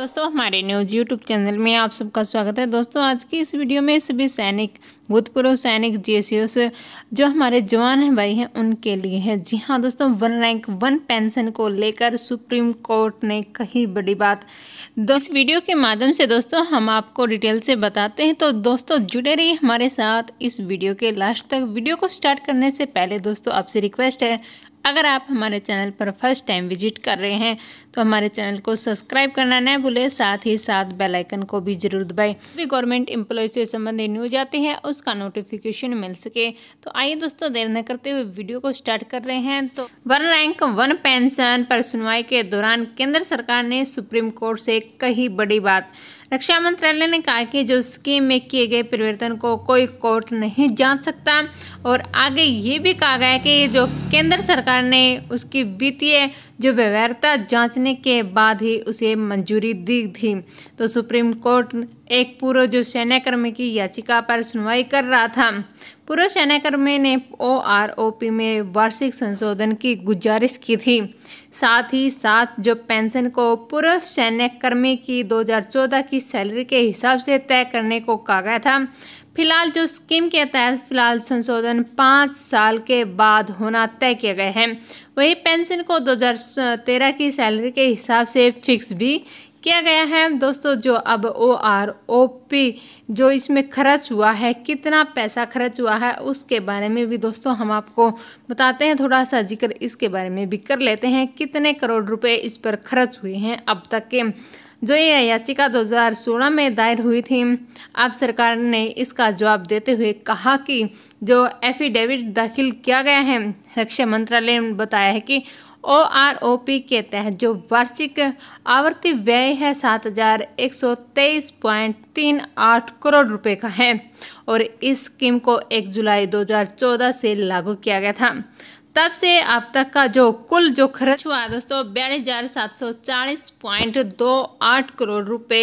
दोस्तों हमारे news YouTube channel में आप सबका स्वागत है दोस्तों आज की इस वीडियो में सभी सैनिक भूतपूर्व सैनिक जेसीओस जो हमारे जवान हैं भाई हैं उनके लिए है जी हाँ दोस्तों वन रैंक वन पेंशन को लेकर सुप्रीम कोर्ट ने कही बड़ी बात इस वीडियो के माध्यम से दोस्तों हम आपको डिटेल से बताते हैं तो दोस्तों जुड़े रहिए हमारे साथ इस वीडियो के लास्ट तक वीडियो को स्टार्ट करने से पहले दोस्तों आपसे रिक्वेस्ट है अगर आप हमारे चैनल पर फर्स्ट टाइम विजिट कर रहे हैं तो हमारे चैनल को सब्सक्राइब करना न भूले साथ ही साथ बेल आइकन को भी जरूर दबाएं भी गवर्नमेंट एम्प्लॉय से संबंधित न्यूज आती है उसका नोटिफिकेशन मिल सके तो आइए दोस्तों देर न करते हुए वीडियो को स्टार्ट कर रहे हैं तो वन रैंक वन पेंशन पर सुनवाई के दौरान केंद्र सरकार ने सुप्रीम कोर्ट से कही बड़ी बात रक्षा मंत्रालय ने कहा कि जो स्कीम में किए गए परिवर्तन को कोई कोर्ट नहीं जांच सकता और आगे ये भी कहा गया कि जो केंद्र सरकार ने उसकी वित्तीय जो व्यवहारता जांचने के बाद ही उसे मंजूरी दी थी तो सुप्रीम कोर्ट एक पूर्व जो सैन्यकर्मी की याचिका पर सुनवाई कर रहा था पूर्व सैन्यकर्मी ने ओ आर ओ पी में वार्षिक संशोधन की गुजारिश की थी साथ ही साथ जो पेंशन को पूर्व सैन्यकर्मी की 2014 की सैलरी के हिसाब से तय करने को कहा गया था फिलहाल जो स्कीम के तहत फिलहाल संशोधन पाँच साल के बाद होना तय किया गया है वही पेंशन को 2013 की सैलरी के हिसाब से फिक्स भी किया गया है दोस्तों जो अब ओ आर ओ पी जो इसमें खर्च हुआ है कितना पैसा खर्च हुआ है उसके बारे में भी दोस्तों हम आपको बताते हैं थोड़ा सा जिक्र इसके बारे में भी कर लेते हैं कितने करोड़ रुपए इस पर खर्च हुए हैं अब तक के जो यह याचिका 2016 में दायर हुई थी अब सरकार ने इसका जवाब देते हुए कहा कि जो एफिडेविट दाखिल किया गया है रक्षा मंत्रालय ने बताया है कि ओ आर ओ पी के तहत जो वार्षिक आवर्ती व्यय है सात हजार एक सौ तेईस पॉइंट तीन आठ करोड़ रुपए का है और इस स्कीम को 1 जुलाई 2014 से लागू किया गया था तब से अब तक का जो कुल जो खर्च हुआ दोस्तों बयालीस हजार सात सौ चालीस पॉइंट दो आठ करोड़ रुपए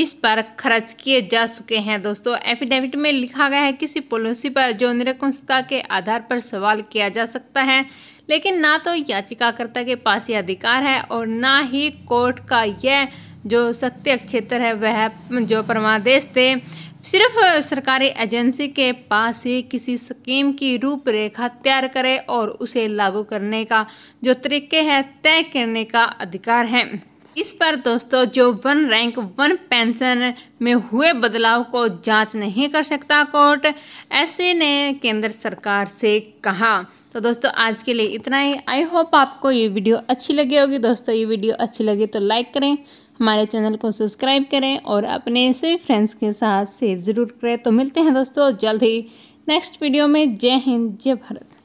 इस पर खर्च किए जा चुके हैं दोस्तों एफिडेविट में लिखा गया है किसी पॉलिसी पर जो निरकुंशता के आधार पर सवाल किया जा सकता है लेकिन ना तो याचिकाकर्ता के पास यह अधिकार है और ना ही कोर्ट का यह जो सत्य क्षेत्र है वह जो परमादेश थे सिर्फ सरकारी एजेंसी के पास ही किसी स्कीम की रूपरेखा तैयार करे और उसे लागू करने का जो तरीके है तय करने का अधिकार है इस पर दोस्तों जो वन रैंक वन पेंशन में हुए बदलाव को जांच नहीं कर सकता कोर्ट ऐसे ने केंद्र सरकार से कहा तो दोस्तों आज के लिए इतना ही आई होप आपको ये वीडियो अच्छी लगी होगी दोस्तों ये वीडियो अच्छी लगी तो लाइक करें हमारे चैनल को सब्सक्राइब करें और अपने सभी फ्रेंड्स के साथ शेयर ज़रूर करें तो मिलते हैं दोस्तों जल्द ही नेक्स्ट वीडियो में जय हिंद जय भारत